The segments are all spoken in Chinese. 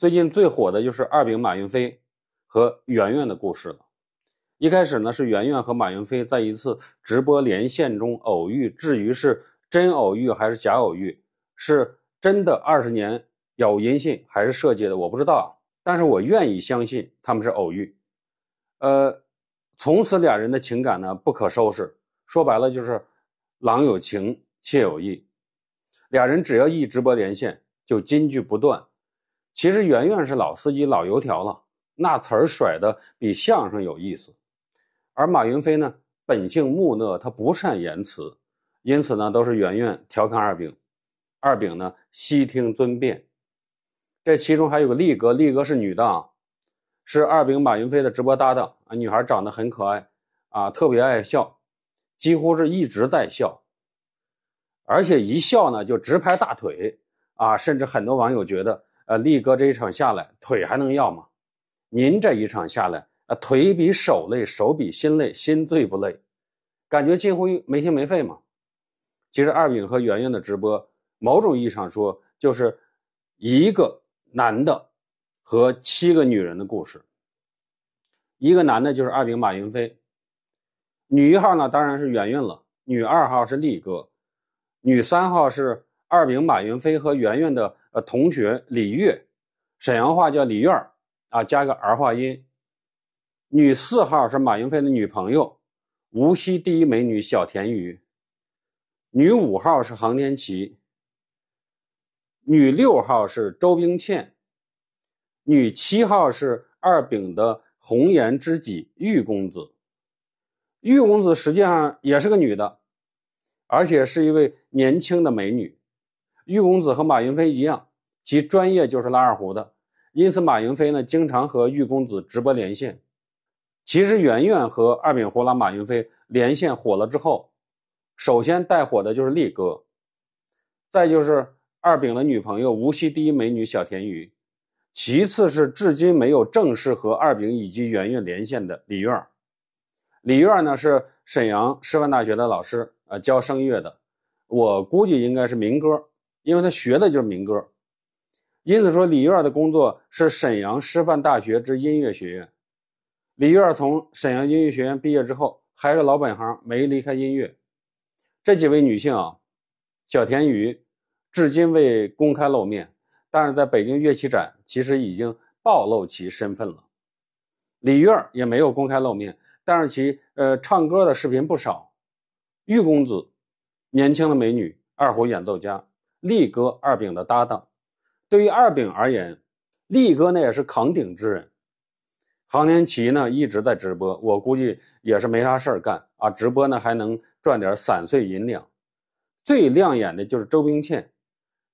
最近最火的就是二饼马云飞和圆圆的故事了。一开始呢，是圆圆和马云飞在一次直播连线中偶遇。至于是真偶遇还是假偶遇，是真的二十年有音信还是设计的，我不知道啊。但是我愿意相信他们是偶遇。呃，从此两人的情感呢不可收拾。说白了就是郎有情妾有意，俩人只要一直播连线就金句不断。其实圆圆是老司机、老油条了，那词儿甩的比相声有意思。而马云飞呢，本性木讷，他不善言辞，因此呢，都是圆圆调侃二饼，二饼呢悉听尊便。这其中还有个力哥，力哥是女的，是二饼马云飞的直播搭档啊，女孩长得很可爱啊，特别爱笑，几乎是一直在笑，而且一笑呢就直拍大腿啊，甚至很多网友觉得。呃，力哥这一场下来腿还能要吗？您这一场下来，呃，腿比手累，手比心累，心最不累，感觉近乎没心没肺嘛。其实二饼和圆圆的直播，某种意义上说，就是一个男的和七个女人的故事。一个男的，就是二饼马云飞。女一号呢，当然是圆圆了。女二号是力哥，女三号是二饼马云飞和圆圆的。呃，同学李月，沈阳话叫李月儿啊，加个儿化音。女四号是马云飞的女朋友，无锡第一美女小田鱼。女五号是航天琪。女六号是周冰倩。女七号是二饼的红颜知己玉公子。玉公子实际上也是个女的，而且是一位年轻的美女。玉公子和马云飞一样，其专业就是拉二胡的，因此马云飞呢经常和玉公子直播连线。其实圆圆和二饼胡拉马云飞连线火了之后，首先带火的就是力哥，再就是二饼的女朋友无锡第一美女小田雨，其次是至今没有正式和二饼以及圆圆连线的李院儿。李院儿呢是沈阳师范大学的老师，呃，教声乐的，我估计应该是民歌。因为他学的就是民歌，因此说李院的工作是沈阳师范大学之音乐学院。李院从沈阳音乐学院毕业之后，还是老本行，没离开音乐。这几位女性啊，小田雨至今未公开露面，但是在北京乐器展其实已经暴露其身份了。李院也没有公开露面，但是其呃唱歌的视频不少。玉公子，年轻的美女二胡演奏家。力哥二饼的搭档，对于二饼而言，力哥那也是扛鼎之人。航天奇呢一直在直播，我估计也是没啥事儿干啊。直播呢还能赚点散碎银两。最亮眼的就是周冰倩，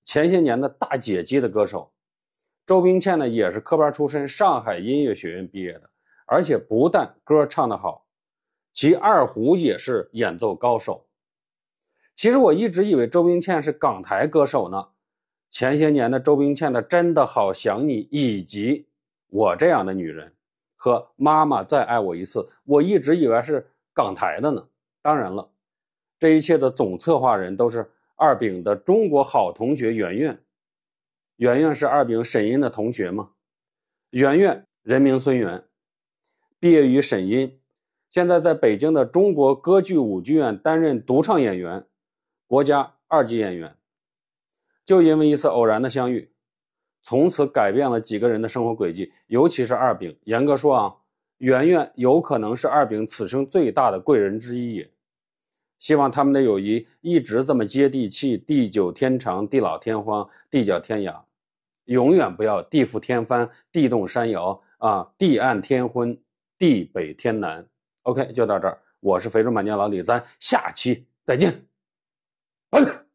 前些年的大姐级的歌手。周冰倩呢也是科班出身，上海音乐学院毕业的，而且不但歌唱得好，其二胡也是演奏高手。其实我一直以为周冰倩是港台歌手呢，前些年的周冰倩的《真的好想你》以及《我这样的女人》和《妈妈再爱我一次》，我一直以为是港台的呢。当然了，这一切的总策划人都是二饼的中国好同学圆圆，圆圆是二饼沈音的同学嘛？圆圆人名孙媛，毕业于沈音，现在在北京的中国歌剧舞剧院担任独唱演员。国家二级演员，就因为一次偶然的相遇，从此改变了几个人的生活轨迹。尤其是二饼，严格说啊，圆圆有可能是二饼此生最大的贵人之一。希望他们的友谊一直这么接地气，地久天长，地老天荒，地角天涯，永远不要地覆天翻，地动山摇啊，地暗天昏，地北天南。OK，就到这儿，我是肥猪满江老李，咱下期再见。아